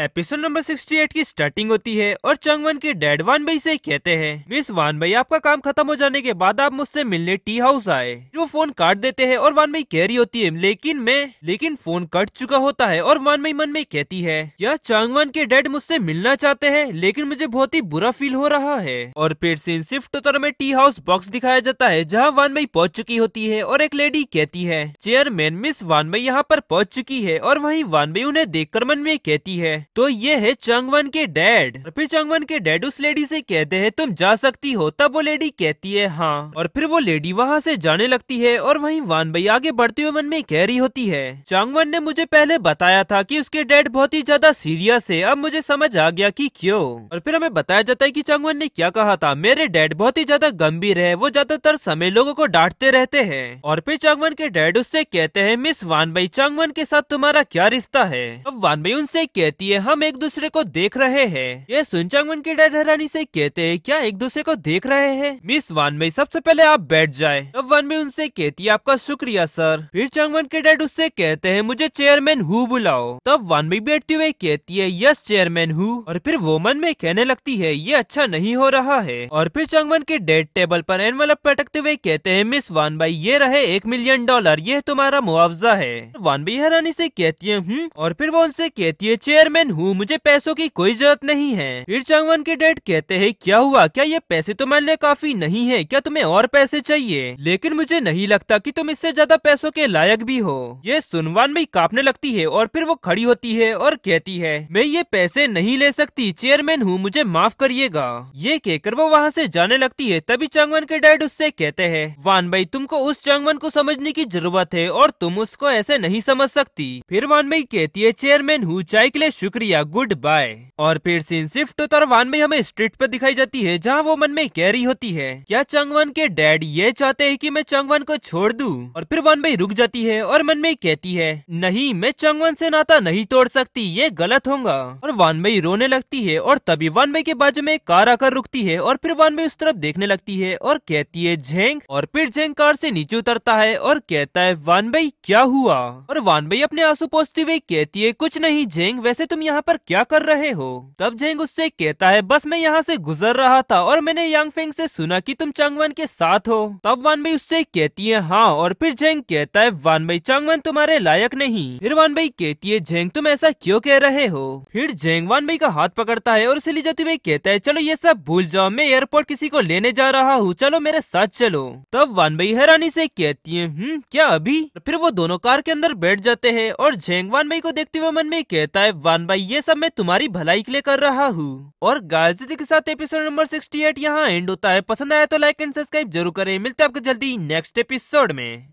Episode number 68 की starting होती है और चंगवन के डैड वान भाई से कहते हैं मिस वान भाई आपका काम खत्म हो जाने के बाद आप मुझसे मिलने टी हाउस आए वो फोन काट देते हैं और वान भाई कह रही होती है लेकिन मैं लेकिन फोन कट चुका होता है और वान भाई मन में कहती है क्या चांगवान के डैड मुझसे मिलना चाहते है लेकिन मुझे बहुत ही बुरा फील हो रहा है और फिर से शिफ्ट उतर में टी हाउस बॉक्स दिखाया जाता है जहाँ वान भाई पहुँच चुकी होती है और एक लेडी कहती है चेयरमैन मिस वान भाई यहाँ पर पहुँच चुकी है और वही वान भाई उन्हें देख मन में कहती है तो ये है चंगवन के डैड फिर चंगवन के डैड उस लेडी से कहते हैं तुम जा सकती हो तब वो लेडी कहती है हाँ और फिर वो लेडी वहाँ से जाने लगती है और वहीं वान भाई आगे बढ़ते हुए मन में कह रही होती है चांगवन ने मुझे पहले बताया था कि उसके डैड बहुत ही ज्यादा सीरियस है अब मुझे समझ आ गया की क्यों और फिर हमें बताया जाता है की चांगवन ने क्या कहा था मेरे डैड बहुत ही ज्यादा गंभीर है वो ज्यादातर समय लोगो को डांटते रहते हैं और फिर चांगवन के डैड उससे कहते हैं मिस वान भाई चांगवन के साथ तुम्हारा क्या रिश्ता है अब वान भाई उनसे कहती है हम एक दूसरे को देख रहे हैं ये वन की डर हैरानी से कहते हैं क्या एक दूसरे को देख रहे हैं मिस वन में सबसे पहले आप बैठ जाए तब वन में उनसे कहती है आपका शुक्रिया सर फिर वन के डैड उससे कहते हैं मुझे चेयरमैन हु बुलाओ तब वन में बैठती हुए कहती है यस चेयरमैन हु और फिर वो मन में कहने लगती है ये अच्छा नहीं हो रहा है और फिर वन के डेड टेबल पर वाला पटकते हुए कहते हैं मिस वन भाई ये रहे एक मिलियन डॉलर ये तुम्हारा मुआवजा है वन भाई हैरानी से कहती है हुँ? हम्म। और फिर वो उनसे कहती है चेयरमैन हूँ मुझे पैसों की कोई जरूरत नहीं है फिर चांगवन के डैड कहते हैं क्या हुआ क्या ये पैसे तुम्हारे लिए काफी नहीं है क्या तुम्हें और पैसे चाहिए लेकिन मुझे नहीं लगता कि तुम इससे ज्यादा पैसों के लायक भी हो ये सुनवान भी कांपने लगती है और फिर वो खड़ी होती है और कहती है मैं ये पैसे नहीं ले सकती चेयरमैन हूँ मुझे माफ करिएगा ये कहकर वो वहाँ से जाने लगती है तभी चांगवन के डैड उससे कहते हैं वान भाई तुमको उस चांगवन को समझने की जरूरत है और तुम उसको ऐसे नहीं समझ सकती फिर वान भाई कहती है चेयरमैन हूँ चाय के लिए शुक्रिया शुक्रिया गुड बाय और फिर सीन शिफ्ट होता वन में हमें स्ट्रीट पर दिखाई जाती है जहाँ वो मन में कैरी होती है क्या चंगवन के डैड ये चाहते है की मैं चंगवन को छोड़ दू और फिर वान भाई रुक जाती है और मन में कहती है नहीं मैं चंगवन से नाता नहीं तोड़ सकती ये गलत होगा और वान भाई रोने लगती है और तभी वन भाई के बाजू में कार आकर रुकती है और फिर वान भाई उस तरफ देखने लगती है और कहती है झेंग और फिर झेंग कार से नीचे उतरता है और कहता है वन भाई क्या हुआ और वान भाई अपने आंसू पोसते हुए कहती है कुछ नहीं झेंग वैसे तुम यहाँ यहाँ पर क्या कर रहे हो तब जेंग उससे कहता है बस मैं यहाँ से गुजर रहा था और मैंने यांग फेंग से सुना कि तुम चांगवन के साथ हो तब भाई उससे कहती है हाँ और फिर जेंग कहता है भाई चांगवन तुम्हारे लायक नहीं फिर भाई कहती है जेंग तुम ऐसा क्यों कह रहे हो फिर जेंग भाई का हाथ पकड़ता है और उसे ले जाते कहता है चलो ये सब भूल जाओ मैं एयरपोर्ट किसी को लेने जा रहा हूँ चलो मेरे साथ चलो तब भाई हैरानी से कहती है हम्म, क्या अभी फिर वो दोनों कार के अंदर बैठ जाते हैं और जेंग भाई को देखते हुए मन में कहता है वानबाई ये सब मैं तुम्हारी भलाई के लिए कर रहा हूँ और गार्जियन के साथ एपिसोड नंबर 68 यहाँ एंड होता है पसंद आया तो लाइक एंड सब्सक्राइब जरूर करें मिलते हैं आपको जल्दी नेक्स्ट एपिसोड में